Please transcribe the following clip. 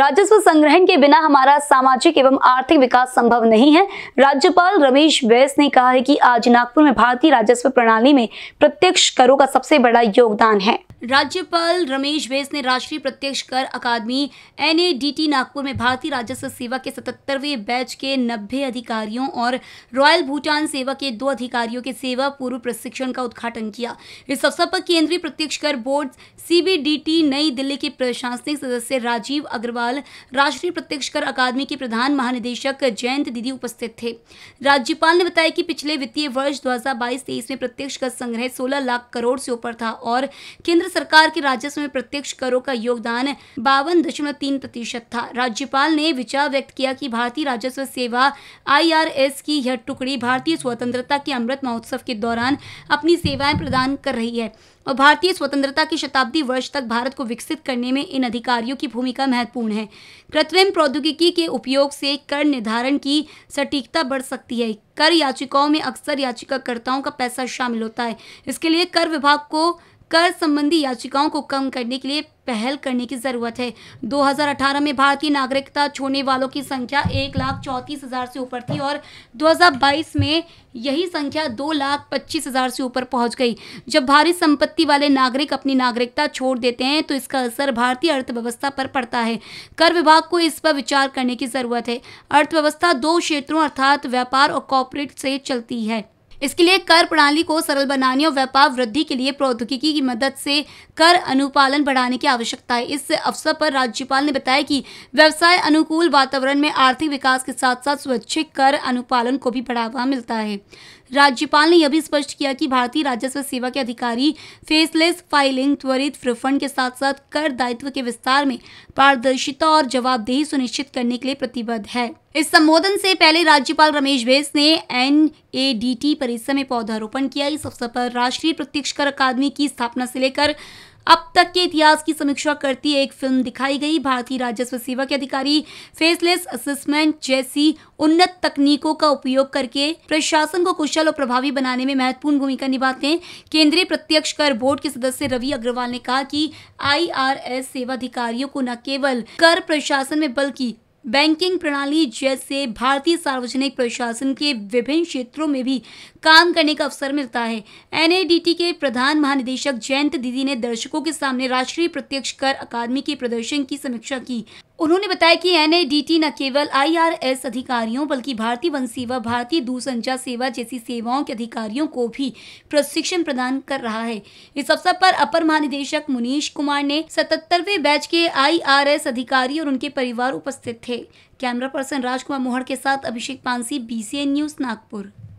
राजस्व संग्रहण के बिना हमारा सामाजिक एवं आर्थिक विकास संभव नहीं है राज्यपाल रमेश बैस ने कहा है कि आज नागपुर में भारतीय राजस्व प्रणाली में प्रत्यक्ष करों का सबसे बड़ा योगदान है राज्यपाल रमेश बैस ने राष्ट्रीय प्रत्यक्ष कर अकादमी एनएडीटी नागपुर में भारतीय राजस्व सेवा के सतहत्तरवें बैच के नब्बे अधिकारियों और रॉयल भूटान सेवा के दो अधिकारियों के सेवा पूर्व प्रशिक्षण का उद्घाटन किया इस अवसर पर केंद्रीय प्रत्यक्ष कर बोर्ड सीबीडीटी नई दिल्ली के प्रशासनिक सदस्य राजीव अग्रवाल राष्ट्रीय प्रत्यक्ष कर अकादमी के प्रधान महानिदेशक जयंत दीदी उपस्थित थे राज्यपाल ने बताया कि पिछले वित्तीय वर्ष दो हजार में प्रत्यक्ष कर संग्रह सोलह लाख करोड़ से ऊपर था और केंद्र सरकार के राजस्व में प्रत्यक्ष करों का योगदान बावन दशमलव तीन प्रतिशत था राज्यपाल ने विचार व्यक्त किया कि भारतीय राजस्व सेवा आईआरएस की यह टुकड़ी भारतीय स्वतंत्रता के अमृत महोत्सव के दौरान अपनी सेवाएं प्रदान कर रही है और भारतीय स्वतंत्रता के शताब्दी वर्ष तक भारत को विकसित करने में इन अधिकारियों की भूमिका महत्वपूर्ण है कृत्रिम प्रौद्योगिकी के उपयोग से कर निर्धारण की सटीकता बढ़ सकती है कर याचिकाओं में अक्सर याचिकाकर्ताओं का पैसा शामिल होता है इसके लिए कर विभाग को कर संबंधी याचिकाओं को कम करने के लिए पहल करने की ज़रूरत है 2018 में भारतीय नागरिकता छोड़ने वालों की संख्या एक लाख चौंतीस हज़ार से ऊपर थी और 2022 में यही संख्या दो लाख पच्चीस हज़ार से ऊपर पहुंच गई जब भारी संपत्ति वाले नागरिक अपनी नागरिकता छोड़ देते हैं तो इसका असर भारतीय अर्थव्यवस्था पर पड़ता है कर विभाग को इस पर विचार करने की ज़रूरत है अर्थव्यवस्था दो क्षेत्रों अर्थात व्यापार और कॉपोरेट से चलती है इसके लिए कर प्रणाली को सरल बनाने और व्यापार वृद्धि के लिए प्रौद्योगिकी की मदद से कर अनुपालन बढ़ाने की आवश्यकता है इस अवसर पर राज्यपाल ने बताया कि व्यवसाय अनुकूल वातावरण में आर्थिक विकास के साथ साथ स्वैच्छिक कर अनुपालन को भी बढ़ावा मिलता है राज्यपाल ने यह भी स्पष्ट किया कि भारतीय राजस्व सेवा के अधिकारी फेसलेस फाइलिंग त्वरित रिफंड के साथ साथ कर दायित्व के विस्तार में पारदर्शिता और जवाबदेही सुनिश्चित करने के लिए प्रतिबद्ध है इस संबोधन से पहले राज्यपाल रमेश बैस ने एन ए डी टी परिसर में पौधारोपण किया इस अवसर पर राष्ट्रीय प्रत्यक्ष कर अकादमी की स्थापना से लेकर अब तक के इतिहास की समीक्षा करती एक फिल्म दिखाई गई भारतीय राजस्व सेवा के अधिकारी फेसलेस असेसमेंट जैसी उन्नत तकनीकों का उपयोग करके प्रशासन को कुशल और प्रभावी बनाने में महत्वपूर्ण भूमिका निभाते हैं केंद्रीय प्रत्यक्ष कर बोर्ड के सदस्य रवि अग्रवाल ने कहा कि आईआरएस अधिकारियों को न केवल कर प्रशासन में बल्कि बैंकिंग प्रणाली जैसे भारतीय सार्वजनिक प्रशासन के विभिन्न क्षेत्रों में भी काम करने का अवसर मिलता है एनएडीटी के प्रधान महानिदेशक जयंत दीदी ने दर्शकों के सामने राष्ट्रीय प्रत्यक्ष कर अकादमी के प्रदर्शन की समीक्षा की उन्होंने बताया कि एनएडीटी न केवल आईआरएस अधिकारियों बल्कि भारतीय वन सेवा भारतीय दूरसंचार सेवा जैसी सेवाओं के अधिकारियों को भी प्रशिक्षण प्रदान कर रहा है इस अवसर पर अपर महानिदेशक मुनीश कुमार ने सतरवे बैच के आईआरएस अधिकारी और उनके परिवार उपस्थित थे कैमरा पर्सन राजकुमार मोहर के साथ अभिषेक पानसी बी न्यूज नागपुर